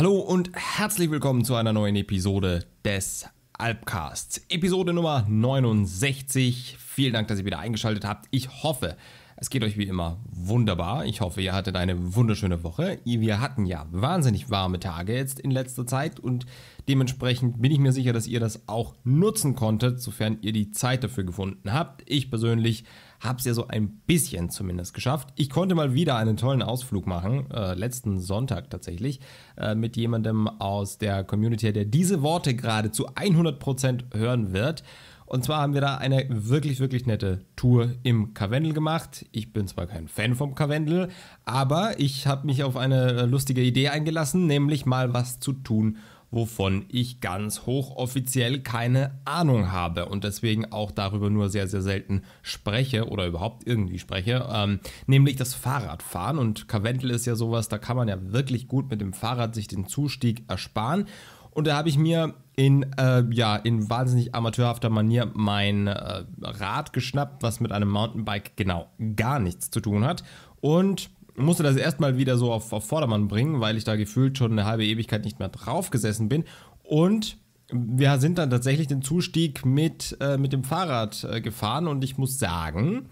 Hallo und herzlich willkommen zu einer neuen Episode des Alpcasts. Episode Nummer 69. Vielen Dank, dass ihr wieder eingeschaltet habt. Ich hoffe, es geht euch wie immer wunderbar. Ich hoffe, ihr hattet eine wunderschöne Woche. Wir hatten ja wahnsinnig warme Tage jetzt in letzter Zeit und dementsprechend bin ich mir sicher, dass ihr das auch nutzen konntet, sofern ihr die Zeit dafür gefunden habt. Ich persönlich habe es ja so ein bisschen zumindest geschafft. Ich konnte mal wieder einen tollen Ausflug machen, äh, letzten Sonntag tatsächlich, äh, mit jemandem aus der Community, der diese Worte gerade zu 100% hören wird. Und zwar haben wir da eine wirklich, wirklich nette Tour im Karwendel gemacht. Ich bin zwar kein Fan vom Karwendel, aber ich habe mich auf eine äh, lustige Idee eingelassen, nämlich mal was zu tun, wovon ich ganz hochoffiziell keine Ahnung habe und deswegen auch darüber nur sehr, sehr selten spreche oder überhaupt irgendwie spreche, ähm, nämlich das Fahrradfahren. Und Karwendel ist ja sowas, da kann man ja wirklich gut mit dem Fahrrad sich den Zustieg ersparen. Und da habe ich mir in, äh, ja, in wahnsinnig amateurhafter Manier mein äh, Rad geschnappt, was mit einem Mountainbike genau gar nichts zu tun hat. Und musste das erstmal wieder so auf, auf Vordermann bringen, weil ich da gefühlt schon eine halbe Ewigkeit nicht mehr drauf gesessen bin. Und wir sind dann tatsächlich den Zustieg mit, äh, mit dem Fahrrad äh, gefahren und ich muss sagen,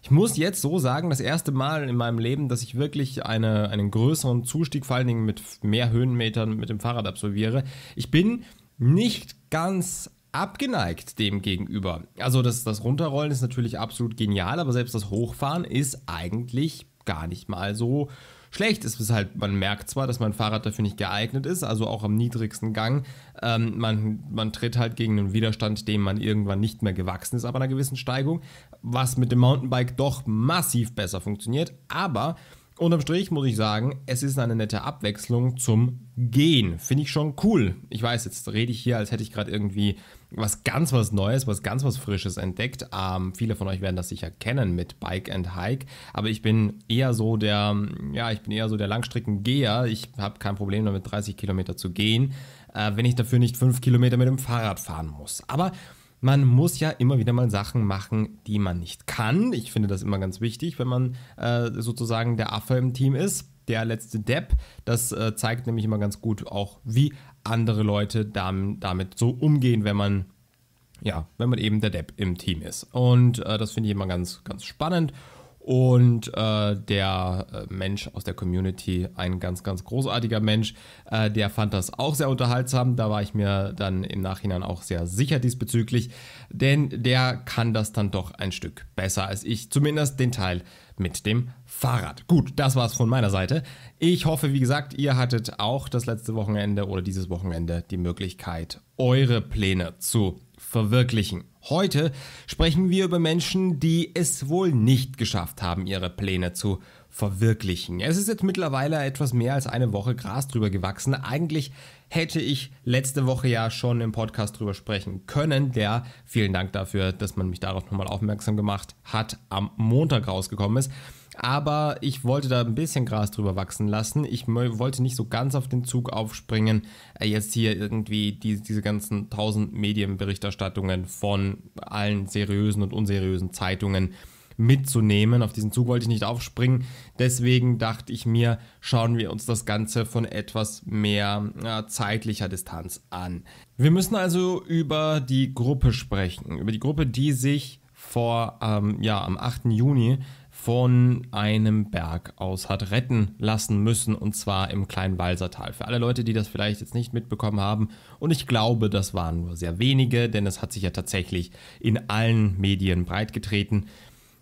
ich muss jetzt so sagen, das erste Mal in meinem Leben, dass ich wirklich eine, einen größeren Zustieg, vor allen Dingen mit mehr Höhenmetern mit dem Fahrrad absolviere. Ich bin nicht ganz abgeneigt dem gegenüber. Also das, das Runterrollen ist natürlich absolut genial, aber selbst das Hochfahren ist eigentlich gar nicht mal so schlecht ist. Es halt, man merkt zwar, dass mein Fahrrad dafür nicht geeignet ist, also auch am niedrigsten Gang. Ähm, man, man tritt halt gegen einen Widerstand, dem man irgendwann nicht mehr gewachsen ist, aber einer gewissen Steigung, was mit dem Mountainbike doch massiv besser funktioniert. Aber unterm Strich muss ich sagen, es ist eine nette Abwechslung zum Gehen. Finde ich schon cool. Ich weiß, jetzt rede ich hier, als hätte ich gerade irgendwie was ganz was Neues, was ganz was Frisches entdeckt. Ähm, viele von euch werden das sicher kennen mit Bike and Hike, aber ich bin eher so der, ja, ich bin eher so der Langstreckengeher. Ich habe kein Problem damit, 30 Kilometer zu gehen, äh, wenn ich dafür nicht 5 Kilometer mit dem Fahrrad fahren muss. Aber man muss ja immer wieder mal Sachen machen, die man nicht kann. Ich finde das immer ganz wichtig, wenn man äh, sozusagen der Affe im Team ist der letzte Depp. Das äh, zeigt nämlich immer ganz gut auch, wie andere Leute damit so umgehen, wenn man ja, wenn man eben der Depp im Team ist. Und äh, das finde ich immer ganz, ganz spannend. Und äh, der äh, Mensch aus der Community, ein ganz, ganz großartiger Mensch, äh, der fand das auch sehr unterhaltsam. Da war ich mir dann im Nachhinein auch sehr sicher diesbezüglich, denn der kann das dann doch ein Stück besser als ich, zumindest den Teil mit dem Fahrrad. Gut, das war's von meiner Seite. Ich hoffe, wie gesagt, ihr hattet auch das letzte Wochenende oder dieses Wochenende die Möglichkeit, eure Pläne zu verwirklichen. Heute sprechen wir über Menschen, die es wohl nicht geschafft haben, ihre Pläne zu verwirklichen. Es ist jetzt mittlerweile etwas mehr als eine Woche Gras drüber gewachsen. Eigentlich hätte ich letzte Woche ja schon im Podcast drüber sprechen können, der, vielen Dank dafür, dass man mich darauf nochmal aufmerksam gemacht hat, am Montag rausgekommen ist. Aber ich wollte da ein bisschen Gras drüber wachsen lassen. Ich wollte nicht so ganz auf den Zug aufspringen, äh, jetzt hier irgendwie die, diese ganzen tausend Medienberichterstattungen von allen seriösen und unseriösen Zeitungen äh, mitzunehmen. Auf diesen Zug wollte ich nicht aufspringen. Deswegen dachte ich mir, schauen wir uns das Ganze von etwas mehr ja, zeitlicher Distanz an. Wir müssen also über die Gruppe sprechen. Über die Gruppe, die sich vor, ähm, ja, am 8. Juni von einem Berg aus hat retten lassen müssen und zwar im kleinen Walsertal. Für alle Leute, die das vielleicht jetzt nicht mitbekommen haben und ich glaube, das waren nur sehr wenige, denn es hat sich ja tatsächlich in allen Medien breitgetreten.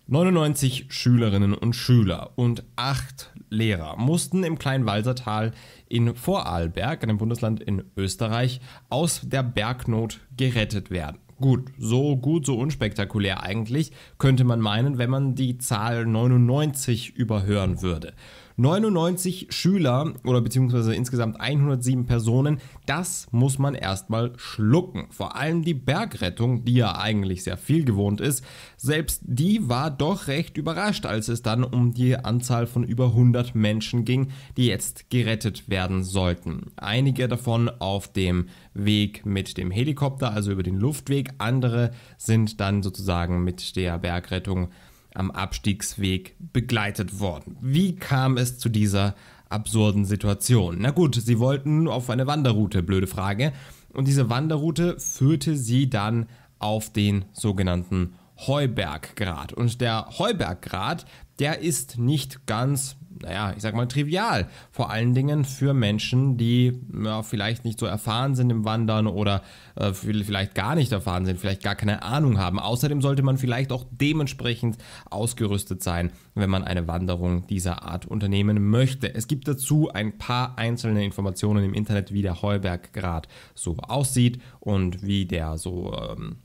99 Schülerinnen und Schüler und 8 Lehrer mussten im kleinen Walsertal in Vorarlberg, einem Bundesland in Österreich, aus der Bergnot gerettet werden. Gut, so gut, so unspektakulär eigentlich, könnte man meinen, wenn man die Zahl 99 überhören würde. 99 Schüler oder beziehungsweise insgesamt 107 Personen, das muss man erstmal schlucken. Vor allem die Bergrettung, die ja eigentlich sehr viel gewohnt ist, selbst die war doch recht überrascht, als es dann um die Anzahl von über 100 Menschen ging, die jetzt gerettet werden sollten. Einige davon auf dem Weg mit dem Helikopter, also über den Luftweg, andere sind dann sozusagen mit der Bergrettung am Abstiegsweg begleitet worden. Wie kam es zu dieser absurden Situation? Na gut, sie wollten auf eine Wanderroute, blöde Frage. Und diese Wanderroute führte sie dann auf den sogenannten Heuberggrat. Und der Heuberggrat, der ist nicht ganz naja, ich sag mal, trivial. Vor allen Dingen für Menschen, die ja, vielleicht nicht so erfahren sind im Wandern oder äh, vielleicht gar nicht erfahren sind, vielleicht gar keine Ahnung haben. Außerdem sollte man vielleicht auch dementsprechend ausgerüstet sein, wenn man eine Wanderung dieser Art unternehmen möchte. Es gibt dazu ein paar einzelne Informationen im Internet, wie der Heuberggrad so aussieht und wie der so. Ähm,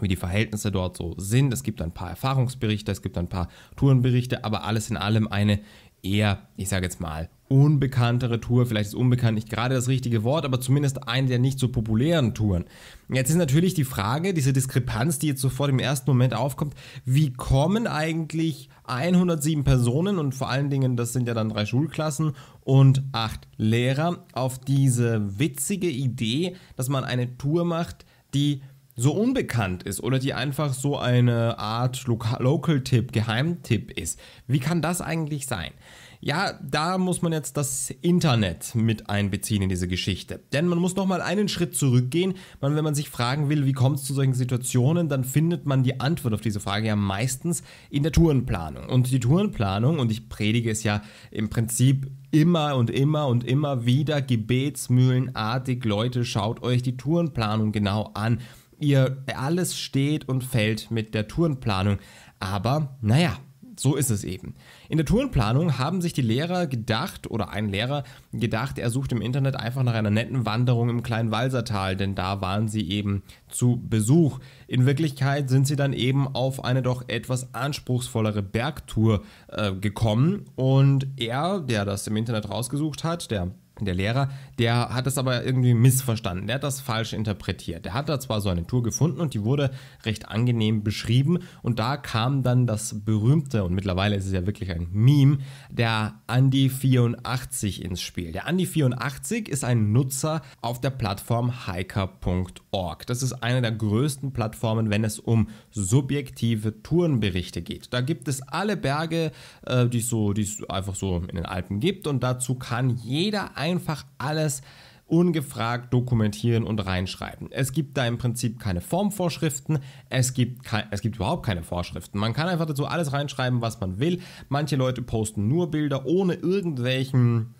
wie die Verhältnisse dort so sind. Es gibt ein paar Erfahrungsberichte, es gibt ein paar Tourenberichte, aber alles in allem eine eher, ich sage jetzt mal, unbekanntere Tour, vielleicht ist unbekannt nicht gerade das richtige Wort, aber zumindest eine der nicht so populären Touren. Jetzt ist natürlich die Frage, diese Diskrepanz, die jetzt sofort im ersten Moment aufkommt, wie kommen eigentlich 107 Personen und vor allen Dingen, das sind ja dann drei Schulklassen und acht Lehrer, auf diese witzige Idee, dass man eine Tour macht, die so unbekannt ist oder die einfach so eine Art Local-Tipp, Geheimtipp ist. Wie kann das eigentlich sein? Ja, da muss man jetzt das Internet mit einbeziehen in diese Geschichte. Denn man muss nochmal einen Schritt zurückgehen. Man, wenn man sich fragen will, wie kommt es zu solchen Situationen, dann findet man die Antwort auf diese Frage ja meistens in der Tourenplanung. Und die Tourenplanung, und ich predige es ja im Prinzip immer und immer und immer wieder gebetsmühlenartig, Leute, schaut euch die Tourenplanung genau an ihr alles steht und fällt mit der Tourenplanung. Aber naja, so ist es eben. In der Tourenplanung haben sich die Lehrer gedacht, oder ein Lehrer gedacht, er sucht im Internet einfach nach einer netten Wanderung im kleinen Walsertal, denn da waren sie eben zu Besuch. In Wirklichkeit sind sie dann eben auf eine doch etwas anspruchsvollere Bergtour äh, gekommen und er, der das im Internet rausgesucht hat, der der Lehrer, der hat das aber irgendwie missverstanden, der hat das falsch interpretiert. Der hat da zwar so eine Tour gefunden und die wurde recht angenehm beschrieben und da kam dann das berühmte, und mittlerweile ist es ja wirklich ein Meme, der Andy 84 ins Spiel. Der Andy 84 ist ein Nutzer auf der Plattform hiker.org. Das ist eine der größten Plattformen, wenn es um subjektive Tourenberichte geht. Da gibt es alle Berge, äh, die so, es einfach so in den Alpen gibt und dazu kann jeder einfach alles ungefragt dokumentieren und reinschreiben. Es gibt da im Prinzip keine Formvorschriften, es gibt, kein, es gibt überhaupt keine Vorschriften. Man kann einfach dazu alles reinschreiben, was man will. Manche Leute posten nur Bilder ohne irgendwelchen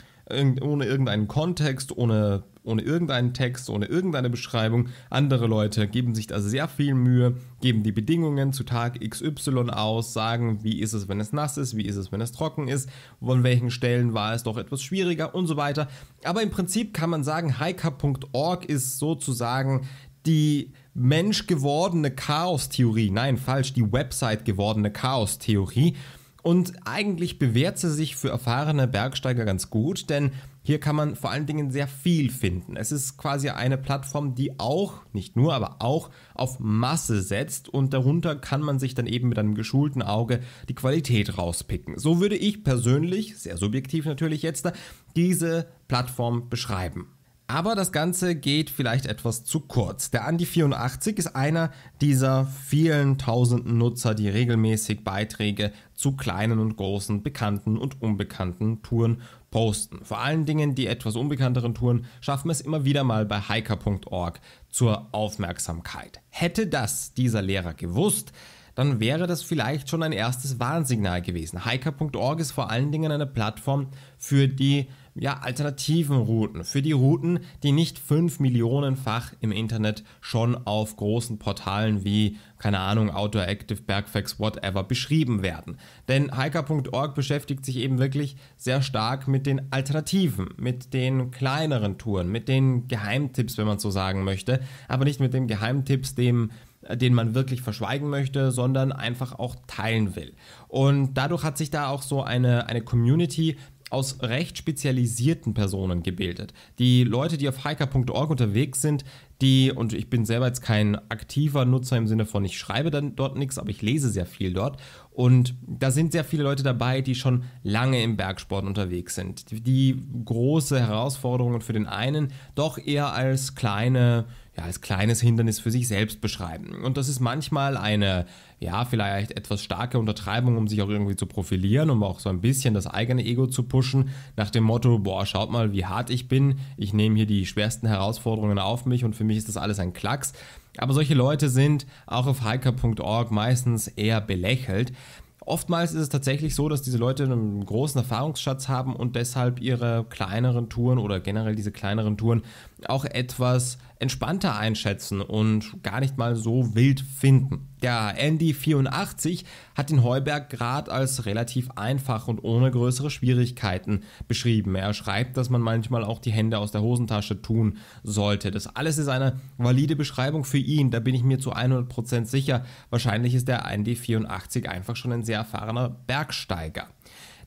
ohne irgendeinen Kontext, ohne, ohne irgendeinen Text, ohne irgendeine Beschreibung. Andere Leute geben sich da sehr viel Mühe, geben die Bedingungen zu Tag XY aus, sagen, wie ist es, wenn es nass ist, wie ist es, wenn es trocken ist, von welchen Stellen war es doch etwas schwieriger und so weiter. Aber im Prinzip kann man sagen, hiker.org ist sozusagen die menschgewordene Chaos-Theorie. Nein, falsch, die Website gewordene chaos theorie und eigentlich bewährt sie sich für erfahrene Bergsteiger ganz gut, denn hier kann man vor allen Dingen sehr viel finden. Es ist quasi eine Plattform, die auch, nicht nur, aber auch auf Masse setzt und darunter kann man sich dann eben mit einem geschulten Auge die Qualität rauspicken. So würde ich persönlich, sehr subjektiv natürlich jetzt, diese Plattform beschreiben. Aber das Ganze geht vielleicht etwas zu kurz. Der Andi84 ist einer dieser vielen tausenden Nutzer, die regelmäßig Beiträge zu kleinen und großen, bekannten und unbekannten Touren posten. Vor allen Dingen die etwas unbekannteren Touren schaffen es immer wieder mal bei hiker.org zur Aufmerksamkeit. Hätte das dieser Lehrer gewusst, dann wäre das vielleicht schon ein erstes Warnsignal gewesen. Hiker.org ist vor allen Dingen eine Plattform für die ja, alternativen Routen, für die Routen, die nicht fünf Millionenfach im Internet schon auf großen Portalen wie, keine Ahnung, Outdoor Active, Bergfax, whatever beschrieben werden. Denn hiker.org beschäftigt sich eben wirklich sehr stark mit den Alternativen, mit den kleineren Touren, mit den Geheimtipps, wenn man so sagen möchte, aber nicht mit den Geheimtipps, dem äh, den man wirklich verschweigen möchte, sondern einfach auch teilen will. Und dadurch hat sich da auch so eine, eine Community aus recht spezialisierten Personen gebildet. Die Leute, die auf hiker.org unterwegs sind, die, und ich bin selber jetzt kein aktiver Nutzer im Sinne von, ich schreibe dann dort nichts, aber ich lese sehr viel dort. Und da sind sehr viele Leute dabei, die schon lange im Bergsport unterwegs sind, die große Herausforderungen für den einen doch eher als kleine äh, ja, als kleines Hindernis für sich selbst beschreiben. Und das ist manchmal eine, ja, vielleicht etwas starke Untertreibung, um sich auch irgendwie zu profilieren, um auch so ein bisschen das eigene Ego zu pushen, nach dem Motto, boah, schaut mal, wie hart ich bin, ich nehme hier die schwersten Herausforderungen auf mich und für mich ist das alles ein Klacks. Aber solche Leute sind auch auf hiker.org meistens eher belächelt. Oftmals ist es tatsächlich so, dass diese Leute einen großen Erfahrungsschatz haben und deshalb ihre kleineren Touren oder generell diese kleineren Touren auch etwas entspannter einschätzen und gar nicht mal so wild finden. Der Andy84 hat den Heuberg gerade als relativ einfach und ohne größere Schwierigkeiten beschrieben. Er schreibt, dass man manchmal auch die Hände aus der Hosentasche tun sollte. Das alles ist eine valide Beschreibung für ihn, da bin ich mir zu 100% sicher. Wahrscheinlich ist der Andy84 einfach schon ein sehr erfahrener Bergsteiger.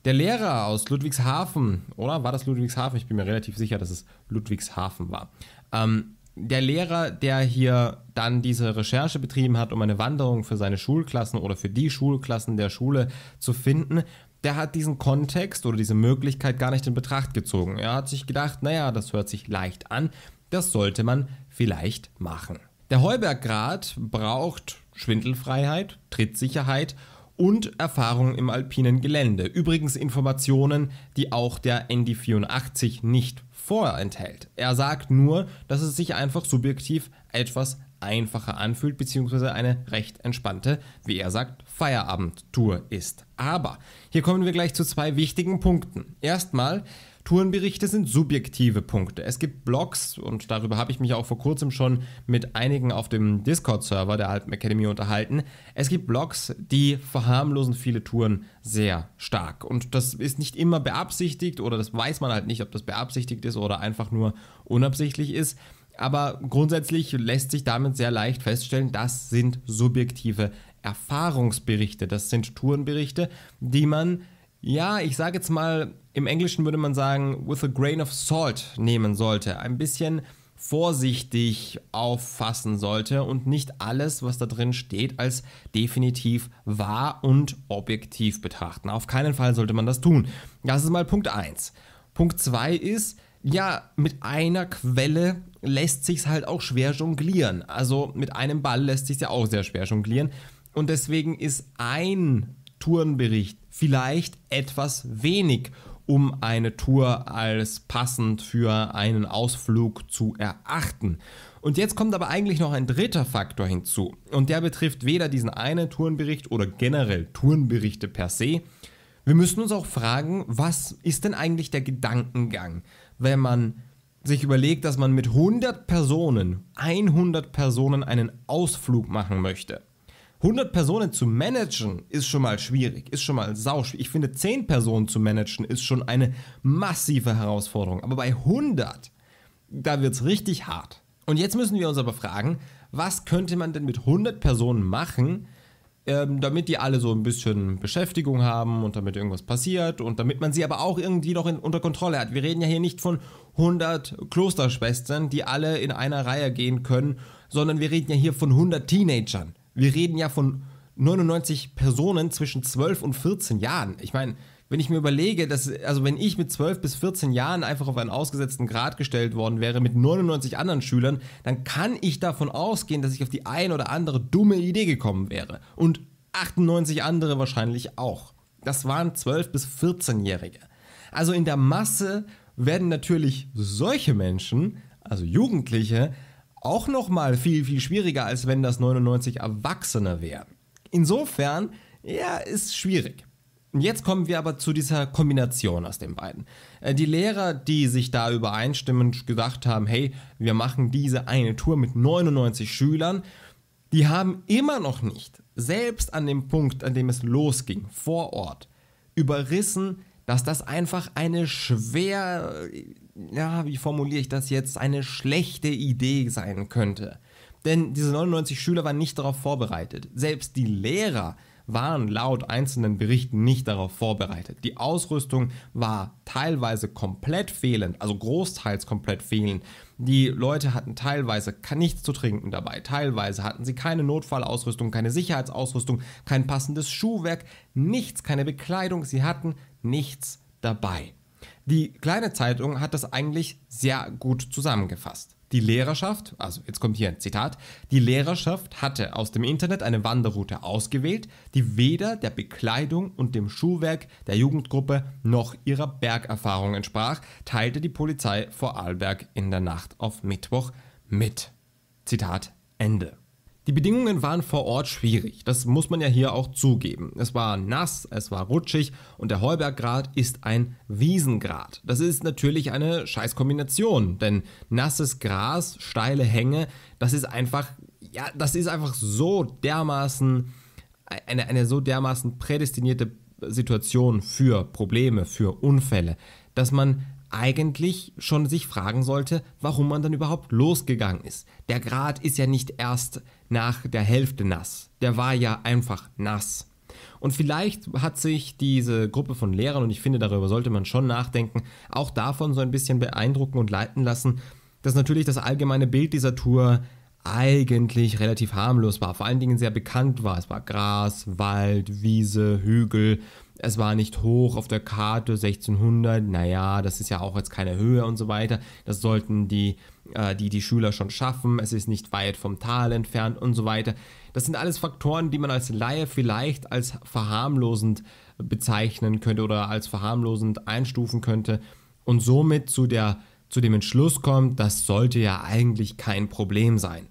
Der Lehrer aus Ludwigshafen, oder? War das Ludwigshafen? Ich bin mir relativ sicher, dass es Ludwigshafen war. Ähm, der Lehrer, der hier dann diese Recherche betrieben hat, um eine Wanderung für seine Schulklassen oder für die Schulklassen der Schule zu finden, der hat diesen Kontext oder diese Möglichkeit gar nicht in Betracht gezogen. Er hat sich gedacht, naja, das hört sich leicht an, das sollte man vielleicht machen. Der Heuberggrad braucht Schwindelfreiheit, Trittsicherheit und Erfahrung im alpinen Gelände. Übrigens Informationen, die auch der ND84 nicht vorenthält. Er sagt nur, dass es sich einfach subjektiv etwas einfacher anfühlt, beziehungsweise eine recht entspannte, wie er sagt, Feierabendtour ist. Aber hier kommen wir gleich zu zwei wichtigen Punkten. Erstmal Tourenberichte sind subjektive Punkte. Es gibt Blogs und darüber habe ich mich auch vor kurzem schon mit einigen auf dem Discord-Server der Alpen Academy unterhalten. Es gibt Blogs, die verharmlosen viele Touren sehr stark und das ist nicht immer beabsichtigt oder das weiß man halt nicht, ob das beabsichtigt ist oder einfach nur unabsichtlich ist. Aber grundsätzlich lässt sich damit sehr leicht feststellen, das sind subjektive Erfahrungsberichte, das sind Tourenberichte, die man ja, ich sage jetzt mal, im Englischen würde man sagen, with a grain of salt nehmen sollte. Ein bisschen vorsichtig auffassen sollte und nicht alles, was da drin steht, als definitiv wahr und objektiv betrachten. Auf keinen Fall sollte man das tun. Das ist mal Punkt 1. Punkt 2 ist, ja, mit einer Quelle lässt sich's halt auch schwer jonglieren. Also mit einem Ball lässt sich's ja auch sehr schwer jonglieren. Und deswegen ist ein Tourenbericht vielleicht etwas wenig um eine Tour als passend für einen Ausflug zu erachten. Und jetzt kommt aber eigentlich noch ein dritter Faktor hinzu. Und der betrifft weder diesen einen Tourenbericht oder generell Tourenberichte per se. Wir müssen uns auch fragen, was ist denn eigentlich der Gedankengang, wenn man sich überlegt, dass man mit 100 Personen, 100 Personen einen Ausflug machen möchte. 100 Personen zu managen ist schon mal schwierig, ist schon mal sauschwierig. Ich finde, 10 Personen zu managen ist schon eine massive Herausforderung. Aber bei 100, da wird es richtig hart. Und jetzt müssen wir uns aber fragen, was könnte man denn mit 100 Personen machen, ähm, damit die alle so ein bisschen Beschäftigung haben und damit irgendwas passiert und damit man sie aber auch irgendwie noch in, unter Kontrolle hat. Wir reden ja hier nicht von 100 Klosterschwestern, die alle in einer Reihe gehen können, sondern wir reden ja hier von 100 Teenagern wir reden ja von 99 Personen zwischen 12 und 14 Jahren. Ich meine, wenn ich mir überlege, dass, also wenn ich mit 12 bis 14 Jahren einfach auf einen ausgesetzten Grad gestellt worden wäre mit 99 anderen Schülern, dann kann ich davon ausgehen, dass ich auf die ein oder andere dumme Idee gekommen wäre. Und 98 andere wahrscheinlich auch. Das waren 12 bis 14-Jährige. Also in der Masse werden natürlich solche Menschen, also Jugendliche, auch nochmal viel, viel schwieriger, als wenn das 99 Erwachsene wären. Insofern, ja, ist schwierig. jetzt kommen wir aber zu dieser Kombination aus den beiden. Äh, die Lehrer, die sich da übereinstimmend gesagt haben, hey, wir machen diese eine Tour mit 99 Schülern, die haben immer noch nicht, selbst an dem Punkt, an dem es losging, vor Ort, überrissen, dass das einfach eine schwer, ja, wie formuliere ich das jetzt, eine schlechte Idee sein könnte. Denn diese 99 Schüler waren nicht darauf vorbereitet. Selbst die Lehrer waren laut einzelnen Berichten nicht darauf vorbereitet. Die Ausrüstung war teilweise komplett fehlend, also großteils komplett fehlend. Die Leute hatten teilweise nichts zu trinken dabei, teilweise hatten sie keine Notfallausrüstung, keine Sicherheitsausrüstung, kein passendes Schuhwerk, nichts, keine Bekleidung. Sie hatten nichts dabei. Die kleine Zeitung hat das eigentlich sehr gut zusammengefasst. Die Lehrerschaft, also jetzt kommt hier ein Zitat, die Lehrerschaft hatte aus dem Internet eine Wanderroute ausgewählt, die weder der Bekleidung und dem Schuhwerk der Jugendgruppe noch ihrer Bergerfahrung entsprach, teilte die Polizei vor Arlberg in der Nacht auf Mittwoch mit. Zitat Ende. Die Bedingungen waren vor Ort schwierig, das muss man ja hier auch zugeben. Es war nass, es war rutschig und der Heuberggrat ist ein Wiesengrat. Das ist natürlich eine Scheißkombination, denn nasses Gras, steile Hänge, das ist einfach, ja, das ist einfach so dermaßen, eine, eine so dermaßen prädestinierte Situation für Probleme, für Unfälle, dass man eigentlich schon sich fragen sollte, warum man dann überhaupt losgegangen ist. Der Grat ist ja nicht erst nach der Hälfte nass. Der war ja einfach nass. Und vielleicht hat sich diese Gruppe von Lehrern, und ich finde, darüber sollte man schon nachdenken, auch davon so ein bisschen beeindrucken und leiten lassen, dass natürlich das allgemeine Bild dieser Tour eigentlich relativ harmlos war, vor allen Dingen sehr bekannt war. Es war Gras, Wald, Wiese, Hügel, es war nicht hoch auf der Karte 1600, naja, das ist ja auch jetzt keine Höhe und so weiter, das sollten die, äh, die, die Schüler schon schaffen, es ist nicht weit vom Tal entfernt und so weiter. Das sind alles Faktoren, die man als Laie vielleicht als verharmlosend bezeichnen könnte oder als verharmlosend einstufen könnte und somit zu, der, zu dem Entschluss kommt, das sollte ja eigentlich kein Problem sein.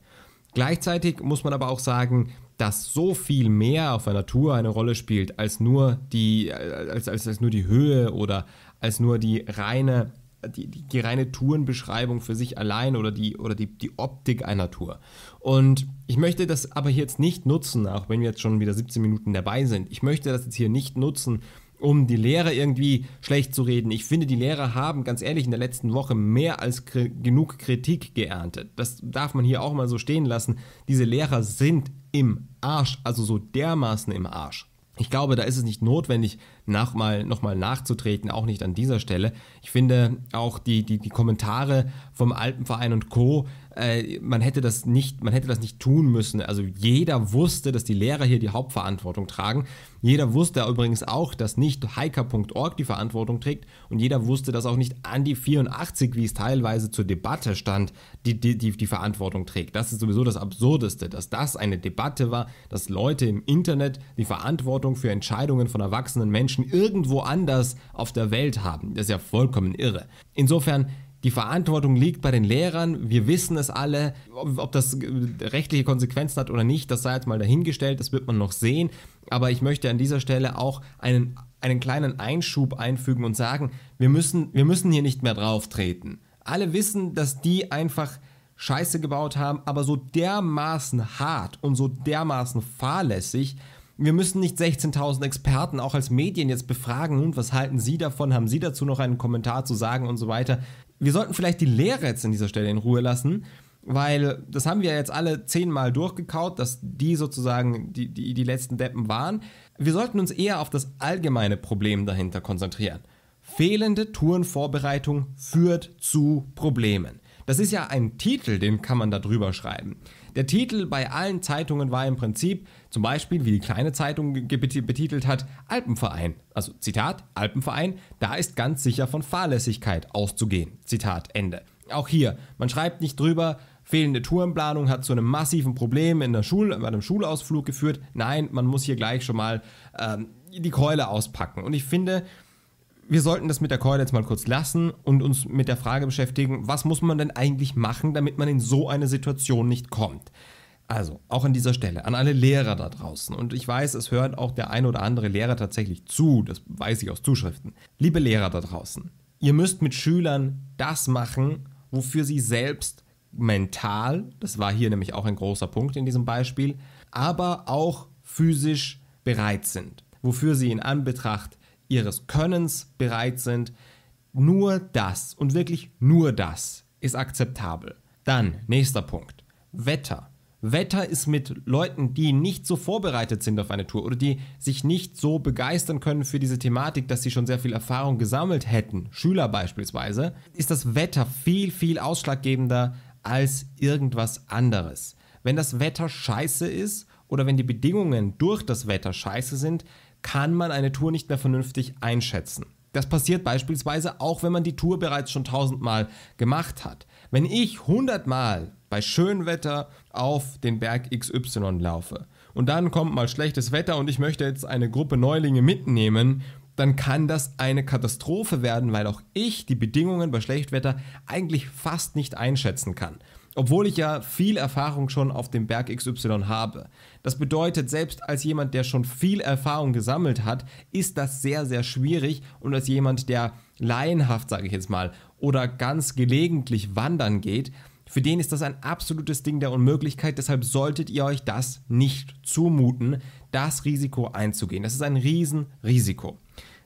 Gleichzeitig muss man aber auch sagen, dass so viel mehr auf einer Tour eine Rolle spielt, als nur die, als, als, als nur die Höhe oder als nur die reine, die, die, die reine Tourenbeschreibung für sich allein oder die, oder die, die Optik einer Tour. Und ich möchte das aber jetzt nicht nutzen, auch wenn wir jetzt schon wieder 17 Minuten dabei sind. Ich möchte das jetzt hier nicht nutzen, um die Lehrer irgendwie schlecht zu reden. Ich finde, die Lehrer haben ganz ehrlich in der letzten Woche mehr als genug Kritik geerntet. Das darf man hier auch mal so stehen lassen. Diese Lehrer sind im Arsch, also so dermaßen im Arsch. Ich glaube, da ist es nicht notwendig, nach mal, nochmal nachzutreten, auch nicht an dieser Stelle. Ich finde auch die, die, die Kommentare vom Alpenverein und Co. Äh, man hätte das nicht, man hätte das nicht tun müssen. Also jeder wusste, dass die Lehrer hier die Hauptverantwortung tragen. Jeder wusste übrigens auch, dass nicht hiker.org die Verantwortung trägt und jeder wusste, dass auch nicht Andi 84, wie es teilweise zur Debatte stand, die, die, die, die Verantwortung trägt. Das ist sowieso das Absurdeste, dass das eine Debatte war, dass Leute im Internet die Verantwortung für Entscheidungen von erwachsenen Menschen irgendwo anders auf der Welt haben. Das ist ja vollkommen irre. Insofern die Verantwortung liegt bei den Lehrern. Wir wissen es alle. Ob, ob das rechtliche Konsequenzen hat oder nicht, das sei jetzt mal dahingestellt. Das wird man noch sehen. Aber ich möchte an dieser Stelle auch einen, einen kleinen Einschub einfügen und sagen, wir müssen, wir müssen hier nicht mehr drauf treten. Alle wissen, dass die einfach Scheiße gebaut haben, aber so dermaßen hart und so dermaßen fahrlässig. Wir müssen nicht 16.000 Experten auch als Medien jetzt befragen. Nun, was halten Sie davon? Haben Sie dazu noch einen Kommentar zu sagen und so weiter? wir sollten vielleicht die Lehre jetzt an dieser Stelle in Ruhe lassen, weil das haben wir jetzt alle zehnmal durchgekaut, dass die sozusagen die, die, die letzten Deppen waren. Wir sollten uns eher auf das allgemeine Problem dahinter konzentrieren. Fehlende Tourenvorbereitung führt zu Problemen. Das ist ja ein Titel, den kann man da drüber schreiben. Der Titel bei allen Zeitungen war im Prinzip, zum Beispiel, wie die kleine Zeitung betitelt hat, Alpenverein. Also Zitat, Alpenverein, da ist ganz sicher von Fahrlässigkeit auszugehen. Zitat Ende. Auch hier, man schreibt nicht drüber, fehlende Tourenplanung hat zu einem massiven Problem in der Schule, bei einem Schulausflug geführt. Nein, man muss hier gleich schon mal ähm, die Keule auspacken. Und ich finde, wir sollten das mit der Keule jetzt mal kurz lassen und uns mit der Frage beschäftigen, was muss man denn eigentlich machen, damit man in so eine Situation nicht kommt. Also, auch an dieser Stelle, an alle Lehrer da draußen. Und ich weiß, es hört auch der ein oder andere Lehrer tatsächlich zu, das weiß ich aus Zuschriften. Liebe Lehrer da draußen, ihr müsst mit Schülern das machen, wofür sie selbst mental, das war hier nämlich auch ein großer Punkt in diesem Beispiel, aber auch physisch bereit sind. Wofür sie in Anbetracht ihres Könnens bereit sind, nur das und wirklich nur das ist akzeptabel. Dann, nächster Punkt, Wetter. Wetter ist mit Leuten, die nicht so vorbereitet sind auf eine Tour oder die sich nicht so begeistern können für diese Thematik, dass sie schon sehr viel Erfahrung gesammelt hätten, Schüler beispielsweise, ist das Wetter viel, viel ausschlaggebender als irgendwas anderes. Wenn das Wetter scheiße ist oder wenn die Bedingungen durch das Wetter scheiße sind, kann man eine Tour nicht mehr vernünftig einschätzen. Das passiert beispielsweise auch, wenn man die Tour bereits schon tausendmal gemacht hat. Wenn ich hundertmal bei schönem Wetter auf den Berg XY laufe und dann kommt mal schlechtes Wetter und ich möchte jetzt eine Gruppe Neulinge mitnehmen, dann kann das eine Katastrophe werden, weil auch ich die Bedingungen bei Schlechtwetter eigentlich fast nicht einschätzen kann. Obwohl ich ja viel Erfahrung schon auf dem Berg XY habe. Das bedeutet, selbst als jemand, der schon viel Erfahrung gesammelt hat, ist das sehr, sehr schwierig und als jemand, der laienhaft, sage ich jetzt mal, oder ganz gelegentlich wandern geht, für den ist das ein absolutes Ding der Unmöglichkeit, deshalb solltet ihr euch das nicht zumuten, das Risiko einzugehen. Das ist ein Riesenrisiko.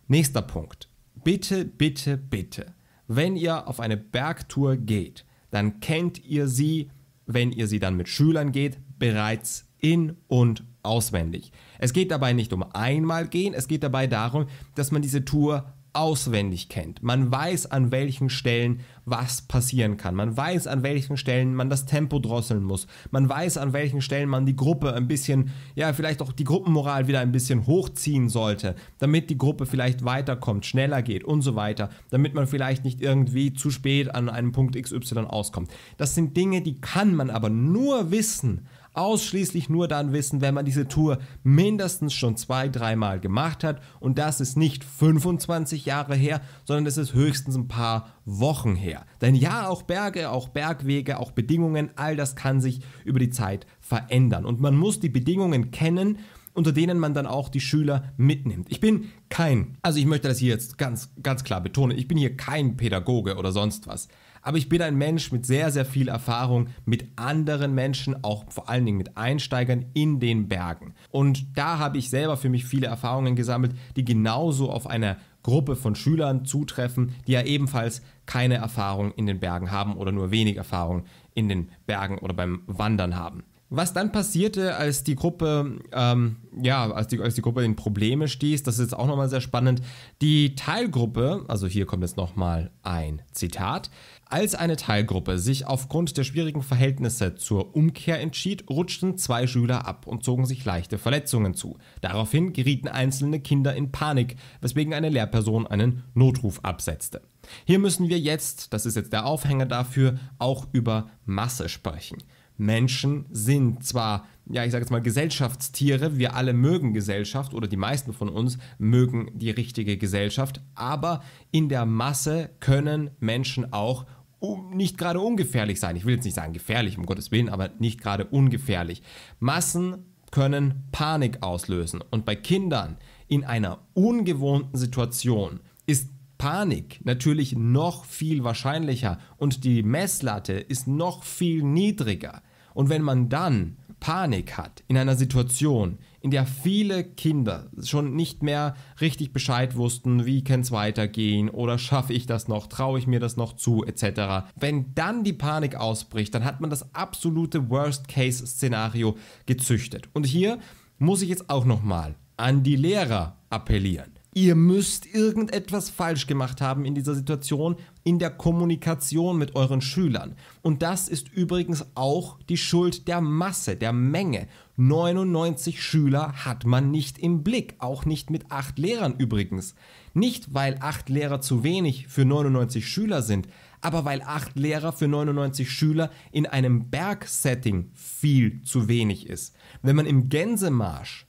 Nächster Punkt. Bitte, bitte, bitte, wenn ihr auf eine Bergtour geht, dann kennt ihr sie, wenn ihr sie dann mit Schülern geht, bereits in und auswendig. Es geht dabei nicht um einmal gehen, es geht dabei darum, dass man diese Tour auswendig kennt. Man weiß, an welchen Stellen was passieren kann. Man weiß, an welchen Stellen man das Tempo drosseln muss. Man weiß, an welchen Stellen man die Gruppe ein bisschen, ja, vielleicht auch die Gruppenmoral wieder ein bisschen hochziehen sollte, damit die Gruppe vielleicht weiterkommt, schneller geht und so weiter, damit man vielleicht nicht irgendwie zu spät an einem Punkt XY auskommt. Das sind Dinge, die kann man aber nur wissen, ausschließlich nur dann wissen, wenn man diese Tour mindestens schon zwei, dreimal gemacht hat. Und das ist nicht 25 Jahre her, sondern es ist höchstens ein paar Wochen her. Denn ja, auch Berge, auch Bergwege, auch Bedingungen, all das kann sich über die Zeit verändern. Und man muss die Bedingungen kennen, unter denen man dann auch die Schüler mitnimmt. Ich bin kein, also ich möchte das hier jetzt ganz, ganz klar betonen, ich bin hier kein Pädagoge oder sonst was. Aber ich bin ein Mensch mit sehr, sehr viel Erfahrung mit anderen Menschen, auch vor allen Dingen mit Einsteigern in den Bergen. Und da habe ich selber für mich viele Erfahrungen gesammelt, die genauso auf einer Gruppe von Schülern zutreffen, die ja ebenfalls keine Erfahrung in den Bergen haben oder nur wenig Erfahrung in den Bergen oder beim Wandern haben. Was dann passierte, als die Gruppe, ähm, ja, als die, als die Gruppe in Probleme stieß, das ist jetzt auch nochmal sehr spannend. Die Teilgruppe, also hier kommt jetzt nochmal ein Zitat, als eine Teilgruppe sich aufgrund der schwierigen Verhältnisse zur Umkehr entschied, rutschten zwei Schüler ab und zogen sich leichte Verletzungen zu. Daraufhin gerieten einzelne Kinder in Panik, weswegen eine Lehrperson einen Notruf absetzte. Hier müssen wir jetzt, das ist jetzt der Aufhänger dafür, auch über Masse sprechen. Menschen sind zwar, ja, ich sage jetzt mal Gesellschaftstiere, wir alle mögen Gesellschaft oder die meisten von uns mögen die richtige Gesellschaft, aber in der Masse können Menschen auch nicht gerade ungefährlich sein. Ich will jetzt nicht sagen gefährlich, um Gottes Willen, aber nicht gerade ungefährlich. Massen können Panik auslösen. Und bei Kindern in einer ungewohnten Situation ist Panik natürlich noch viel wahrscheinlicher und die Messlatte ist noch viel niedriger. Und wenn man dann Panik hat in einer Situation, in der viele Kinder schon nicht mehr richtig Bescheid wussten, wie kann es weitergehen oder schaffe ich das noch, traue ich mir das noch zu, etc. Wenn dann die Panik ausbricht, dann hat man das absolute Worst-Case-Szenario gezüchtet. Und hier muss ich jetzt auch nochmal an die Lehrer appellieren. Ihr müsst irgendetwas falsch gemacht haben in dieser Situation, in der Kommunikation mit euren Schülern. Und das ist übrigens auch die Schuld der Masse, der Menge. 99 Schüler hat man nicht im Blick, auch nicht mit 8 Lehrern übrigens. Nicht, weil 8 Lehrer zu wenig für 99 Schüler sind, aber weil 8 Lehrer für 99 Schüler in einem Bergsetting viel zu wenig ist. Wenn man im Gänsemarsch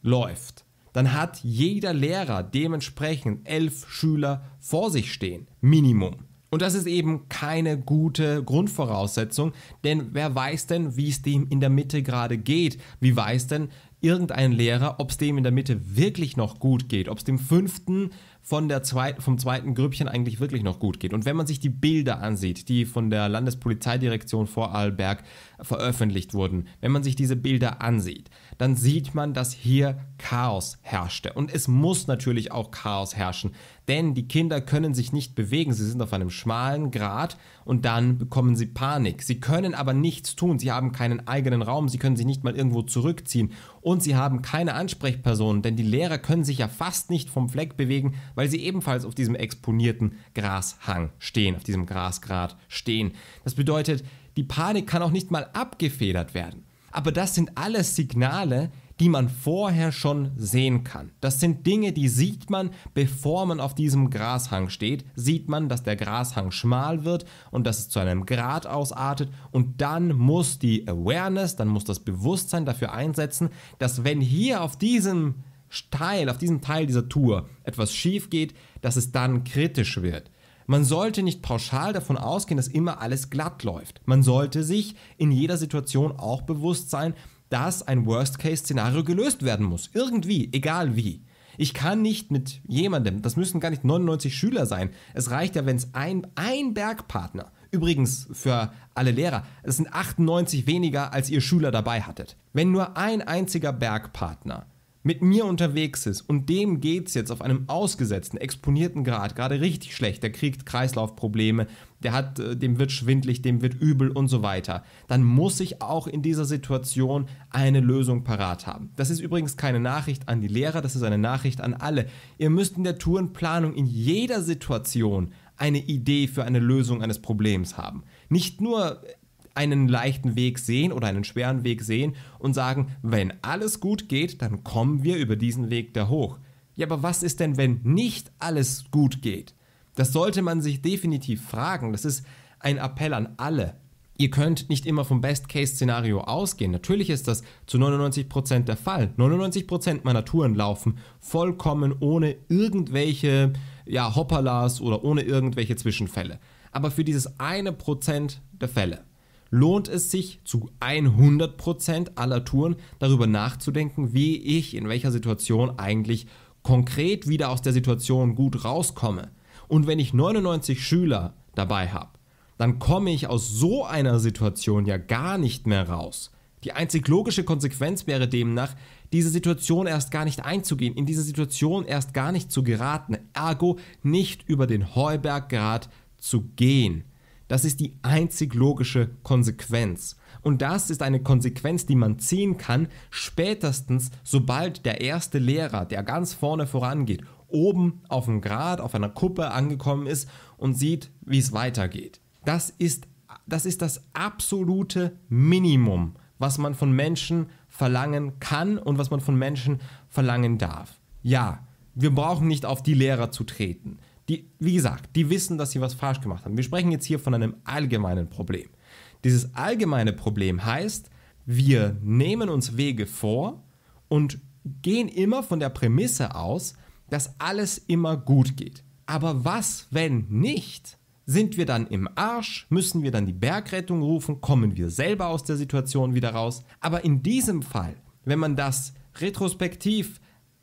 läuft, dann hat jeder Lehrer dementsprechend 11 Schüler vor sich stehen, Minimum. Und das ist eben keine gute Grundvoraussetzung, denn wer weiß denn, wie es dem in der Mitte gerade geht? Wie weiß denn irgendein Lehrer, ob es dem in der Mitte wirklich noch gut geht? Ob es dem fünften von der zweit, vom zweiten Grüppchen eigentlich wirklich noch gut geht. Und wenn man sich die Bilder ansieht, die von der Landespolizeidirektion Vorarlberg veröffentlicht wurden, wenn man sich diese Bilder ansieht, dann sieht man, dass hier Chaos herrschte. Und es muss natürlich auch Chaos herrschen, denn die Kinder können sich nicht bewegen, sie sind auf einem schmalen Grat und dann bekommen sie Panik. Sie können aber nichts tun, sie haben keinen eigenen Raum, sie können sich nicht mal irgendwo zurückziehen und sie haben keine Ansprechpersonen, denn die Lehrer können sich ja fast nicht vom Fleck bewegen, weil sie ebenfalls auf diesem exponierten Grashang stehen, auf diesem Grasgrat stehen. Das bedeutet, die Panik kann auch nicht mal abgefedert werden. Aber das sind alles Signale, die man vorher schon sehen kann. Das sind Dinge, die sieht man, bevor man auf diesem Grashang steht, sieht man, dass der Grashang schmal wird und dass es zu einem Grat ausartet und dann muss die Awareness, dann muss das Bewusstsein dafür einsetzen, dass wenn hier auf diesem Teil, auf diesem Teil dieser Tour etwas schief geht, dass es dann kritisch wird. Man sollte nicht pauschal davon ausgehen, dass immer alles glatt läuft. Man sollte sich in jeder Situation auch bewusst sein, dass ein Worst-Case-Szenario gelöst werden muss. Irgendwie, egal wie. Ich kann nicht mit jemandem, das müssen gar nicht 99 Schüler sein. Es reicht ja, wenn es ein, ein Bergpartner, übrigens für alle Lehrer, es sind 98 weniger, als ihr Schüler dabei hattet. Wenn nur ein einziger Bergpartner mit mir unterwegs ist und dem geht es jetzt auf einem ausgesetzten, exponierten Grad gerade richtig schlecht, der kriegt Kreislaufprobleme, der hat, äh, dem wird schwindlig, dem wird übel und so weiter, dann muss ich auch in dieser Situation eine Lösung parat haben. Das ist übrigens keine Nachricht an die Lehrer, das ist eine Nachricht an alle. Ihr müsst in der Tourenplanung in jeder Situation eine Idee für eine Lösung eines Problems haben. Nicht nur einen leichten Weg sehen oder einen schweren Weg sehen und sagen, wenn alles gut geht, dann kommen wir über diesen Weg da hoch. Ja, aber was ist denn, wenn nicht alles gut geht? Das sollte man sich definitiv fragen. Das ist ein Appell an alle. Ihr könnt nicht immer vom Best-Case-Szenario ausgehen. Natürlich ist das zu 99% der Fall. 99% meiner Touren laufen vollkommen ohne irgendwelche ja, Hopperlas oder ohne irgendwelche Zwischenfälle. Aber für dieses eine Prozent der Fälle lohnt es sich zu 100% aller Touren darüber nachzudenken, wie ich in welcher Situation eigentlich konkret wieder aus der Situation gut rauskomme. Und wenn ich 99 Schüler dabei habe, dann komme ich aus so einer Situation ja gar nicht mehr raus. Die einzig logische Konsequenz wäre demnach, diese Situation erst gar nicht einzugehen, in diese Situation erst gar nicht zu geraten, ergo nicht über den Heuberggrad zu gehen. Das ist die einzig logische Konsequenz. Und das ist eine Konsequenz, die man ziehen kann, spätestens sobald der erste Lehrer, der ganz vorne vorangeht, oben auf dem Grat, auf einer Kuppe angekommen ist und sieht, wie es weitergeht. Das ist, das ist das absolute Minimum, was man von Menschen verlangen kann und was man von Menschen verlangen darf. Ja, wir brauchen nicht auf die Lehrer zu treten. Die, wie gesagt, die wissen, dass sie was falsch gemacht haben. Wir sprechen jetzt hier von einem allgemeinen Problem. Dieses allgemeine Problem heißt, wir nehmen uns Wege vor und gehen immer von der Prämisse aus, dass alles immer gut geht. Aber was, wenn nicht? Sind wir dann im Arsch? Müssen wir dann die Bergrettung rufen? Kommen wir selber aus der Situation wieder raus? Aber in diesem Fall, wenn man das retrospektiv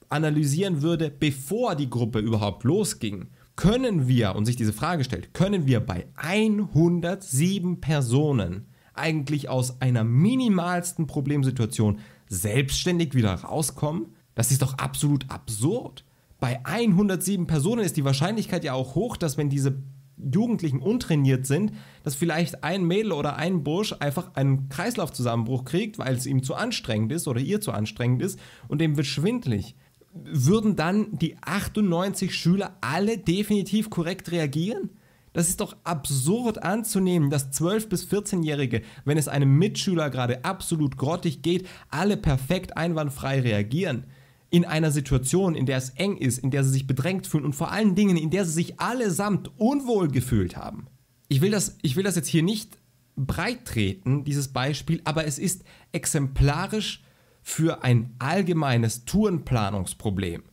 analysieren würde, bevor die Gruppe überhaupt losging, können wir und sich diese Frage stellt, können wir bei 107 Personen eigentlich aus einer minimalsten Problemsituation selbstständig wieder rauskommen? Das ist doch absolut absurd. Bei 107 Personen ist die Wahrscheinlichkeit ja auch hoch, dass wenn diese Jugendlichen untrainiert sind, dass vielleicht ein Mädel oder ein Bursch einfach einen Kreislaufzusammenbruch kriegt, weil es ihm zu anstrengend ist oder ihr zu anstrengend ist und dem wird schwindlig würden dann die 98 Schüler alle definitiv korrekt reagieren? Das ist doch absurd anzunehmen, dass 12- bis 14-Jährige, wenn es einem Mitschüler gerade absolut grottig geht, alle perfekt einwandfrei reagieren. In einer Situation, in der es eng ist, in der sie sich bedrängt fühlen und vor allen Dingen, in der sie sich allesamt unwohl gefühlt haben. Ich will das, ich will das jetzt hier nicht breit treten, dieses Beispiel, aber es ist exemplarisch für ein allgemeines Tourenplanungsproblem.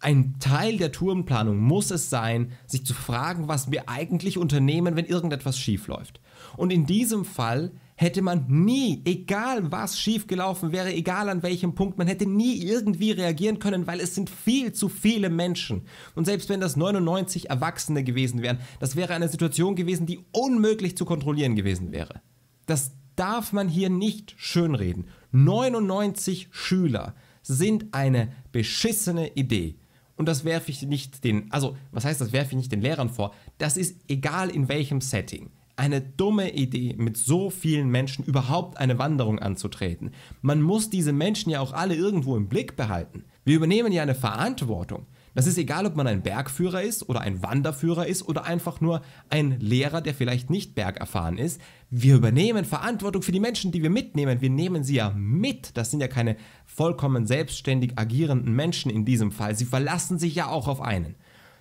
Ein Teil der Tourenplanung muss es sein, sich zu fragen, was wir eigentlich unternehmen, wenn irgendetwas schiefläuft. Und in diesem Fall hätte man nie, egal was schiefgelaufen wäre, egal an welchem Punkt, man hätte nie irgendwie reagieren können, weil es sind viel zu viele Menschen. Und selbst wenn das 99 Erwachsene gewesen wären, das wäre eine Situation gewesen, die unmöglich zu kontrollieren gewesen wäre. Das darf man hier nicht schönreden. 99 Schüler sind eine beschissene Idee. Und das werfe ich nicht den, also was heißt, das werfe ich nicht den Lehrern vor. Das ist egal in welchem Setting. Eine dumme Idee, mit so vielen Menschen überhaupt eine Wanderung anzutreten. Man muss diese Menschen ja auch alle irgendwo im Blick behalten. Wir übernehmen ja eine Verantwortung. Das ist egal, ob man ein Bergführer ist oder ein Wanderführer ist oder einfach nur ein Lehrer, der vielleicht nicht bergerfahren ist. Wir übernehmen Verantwortung für die Menschen, die wir mitnehmen. Wir nehmen sie ja mit. Das sind ja keine vollkommen selbstständig agierenden Menschen in diesem Fall. Sie verlassen sich ja auch auf einen.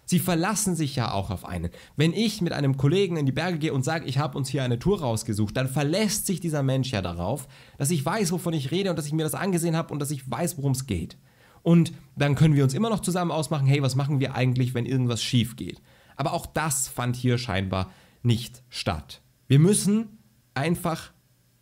Sie verlassen sich ja auch auf einen. Wenn ich mit einem Kollegen in die Berge gehe und sage, ich habe uns hier eine Tour rausgesucht, dann verlässt sich dieser Mensch ja darauf, dass ich weiß, wovon ich rede und dass ich mir das angesehen habe und dass ich weiß, worum es geht. Und dann können wir uns immer noch zusammen ausmachen, hey, was machen wir eigentlich, wenn irgendwas schief geht. Aber auch das fand hier scheinbar nicht statt. Wir müssen einfach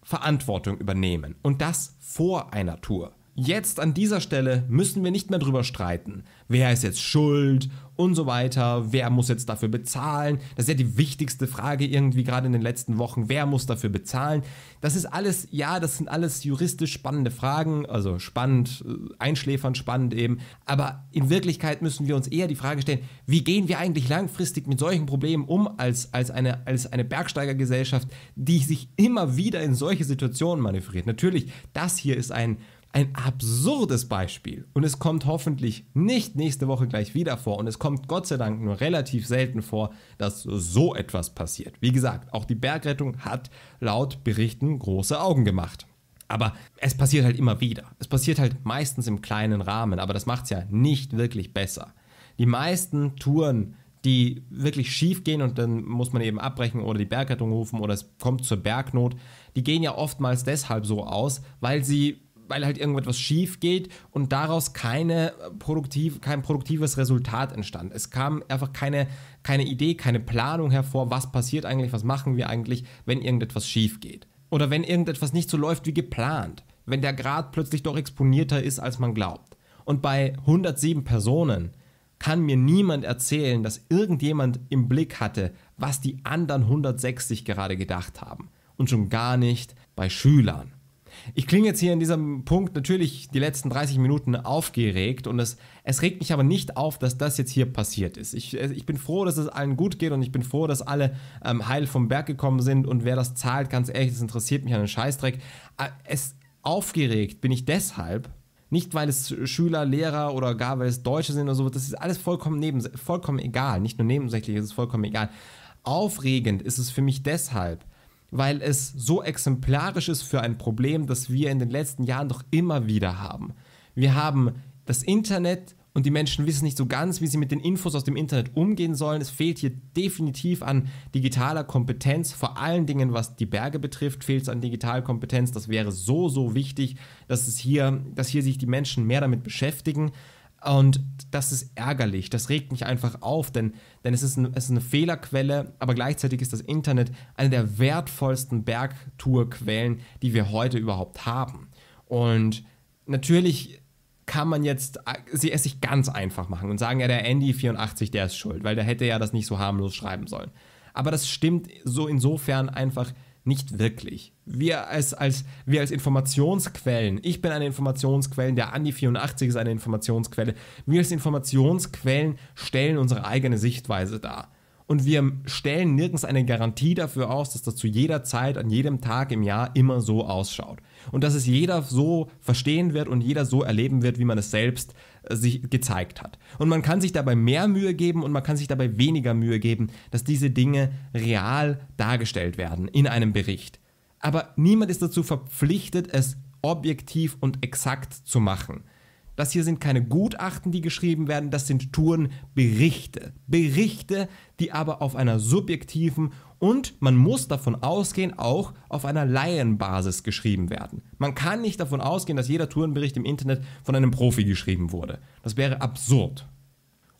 Verantwortung übernehmen und das vor einer Tour. Jetzt an dieser Stelle müssen wir nicht mehr drüber streiten. Wer ist jetzt schuld und so weiter? Wer muss jetzt dafür bezahlen? Das ist ja die wichtigste Frage irgendwie gerade in den letzten Wochen. Wer muss dafür bezahlen? Das ist alles, ja, das sind alles juristisch spannende Fragen, also spannend, äh, einschläfernd spannend eben. Aber in Wirklichkeit müssen wir uns eher die Frage stellen, wie gehen wir eigentlich langfristig mit solchen Problemen um als, als, eine, als eine Bergsteigergesellschaft, die sich immer wieder in solche Situationen manövriert? Natürlich, das hier ist ein ein absurdes Beispiel und es kommt hoffentlich nicht nächste Woche gleich wieder vor und es kommt Gott sei Dank nur relativ selten vor, dass so etwas passiert. Wie gesagt, auch die Bergrettung hat laut Berichten große Augen gemacht. Aber es passiert halt immer wieder. Es passiert halt meistens im kleinen Rahmen, aber das macht es ja nicht wirklich besser. Die meisten Touren, die wirklich schief gehen und dann muss man eben abbrechen oder die Bergrettung rufen oder es kommt zur Bergnot, die gehen ja oftmals deshalb so aus, weil sie weil halt irgendetwas schief geht und daraus keine äh, produktiv, kein produktives Resultat entstand. Es kam einfach keine, keine Idee, keine Planung hervor, was passiert eigentlich, was machen wir eigentlich, wenn irgendetwas schief geht. Oder wenn irgendetwas nicht so läuft wie geplant, wenn der Grad plötzlich doch exponierter ist, als man glaubt. Und bei 107 Personen kann mir niemand erzählen, dass irgendjemand im Blick hatte, was die anderen 160 gerade gedacht haben. Und schon gar nicht bei Schülern. Ich klinge jetzt hier in diesem Punkt natürlich die letzten 30 Minuten aufgeregt und es, es regt mich aber nicht auf, dass das jetzt hier passiert ist. Ich, äh, ich bin froh, dass es allen gut geht und ich bin froh, dass alle ähm, heil vom Berg gekommen sind und wer das zahlt, ganz ehrlich, das interessiert mich an den Scheißdreck. Äh, es, aufgeregt bin ich deshalb, nicht, weil es Schüler, Lehrer oder gar weil es Deutsche sind oder so, das ist alles vollkommen, neben, vollkommen egal. Nicht nur nebensächlich, es ist vollkommen egal. Aufregend ist es für mich deshalb, weil es so exemplarisch ist für ein Problem, das wir in den letzten Jahren doch immer wieder haben. Wir haben das Internet und die Menschen wissen nicht so ganz, wie sie mit den Infos aus dem Internet umgehen sollen. Es fehlt hier definitiv an digitaler Kompetenz, vor allen Dingen was die Berge betrifft, fehlt es an Digitalkompetenz. Das wäre so, so wichtig, dass es hier, dass hier sich die Menschen mehr damit beschäftigen. Und das ist ärgerlich, das regt mich einfach auf, denn, denn es, ist ein, es ist eine Fehlerquelle, aber gleichzeitig ist das Internet eine der wertvollsten Bergtourquellen, die wir heute überhaupt haben. Und natürlich kann man jetzt äh, sie es sich ganz einfach machen und sagen, ja, der Andy 84, der ist schuld, weil der hätte ja das nicht so harmlos schreiben sollen. Aber das stimmt so insofern einfach nicht wirklich. Wir als, als, wir als Informationsquellen, ich bin eine Informationsquelle, der Andi84 ist eine Informationsquelle, wir als Informationsquellen stellen unsere eigene Sichtweise dar. Und wir stellen nirgends eine Garantie dafür aus, dass das zu jeder Zeit, an jedem Tag im Jahr immer so ausschaut. Und dass es jeder so verstehen wird und jeder so erleben wird, wie man es selbst sich gezeigt hat. Und man kann sich dabei mehr Mühe geben und man kann sich dabei weniger Mühe geben, dass diese Dinge real dargestellt werden in einem Bericht. Aber niemand ist dazu verpflichtet, es objektiv und exakt zu machen. Das hier sind keine Gutachten, die geschrieben werden, das sind Tourenberichte. Berichte, die aber auf einer subjektiven und man muss davon ausgehen, auch auf einer Laienbasis geschrieben werden. Man kann nicht davon ausgehen, dass jeder Tourenbericht im Internet von einem Profi geschrieben wurde. Das wäre absurd.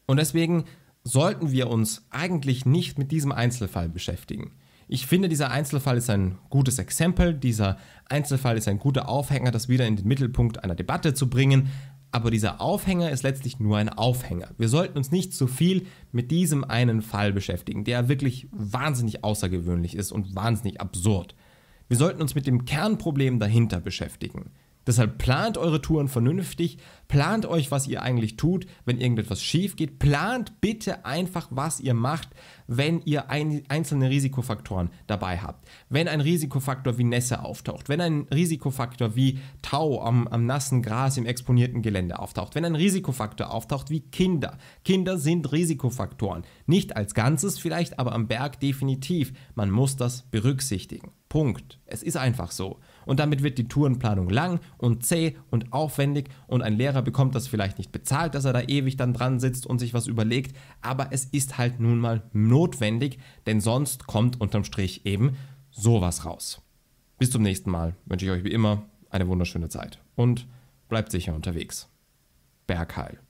Und deswegen sollten wir uns eigentlich nicht mit diesem Einzelfall beschäftigen. Ich finde, dieser Einzelfall ist ein gutes Exempel, dieser Einzelfall ist ein guter Aufhänger, das wieder in den Mittelpunkt einer Debatte zu bringen, aber dieser Aufhänger ist letztlich nur ein Aufhänger. Wir sollten uns nicht zu viel mit diesem einen Fall beschäftigen, der wirklich wahnsinnig außergewöhnlich ist und wahnsinnig absurd. Wir sollten uns mit dem Kernproblem dahinter beschäftigen. Deshalb plant eure Touren vernünftig, plant euch, was ihr eigentlich tut, wenn irgendetwas schief geht, plant bitte einfach, was ihr macht, wenn ihr ein, einzelne Risikofaktoren dabei habt. Wenn ein Risikofaktor wie Nässe auftaucht, wenn ein Risikofaktor wie Tau am, am nassen Gras im exponierten Gelände auftaucht, wenn ein Risikofaktor auftaucht wie Kinder. Kinder sind Risikofaktoren. Nicht als Ganzes vielleicht, aber am Berg definitiv. Man muss das berücksichtigen. Punkt. Es ist einfach so. Und damit wird die Tourenplanung lang und zäh und aufwendig und ein Lehrer bekommt das vielleicht nicht bezahlt, dass er da ewig dann dran sitzt und sich was überlegt, aber es ist halt nun mal notwendig, denn sonst kommt unterm Strich eben sowas raus. Bis zum nächsten Mal wünsche ich euch wie immer eine wunderschöne Zeit und bleibt sicher unterwegs. Bergheil.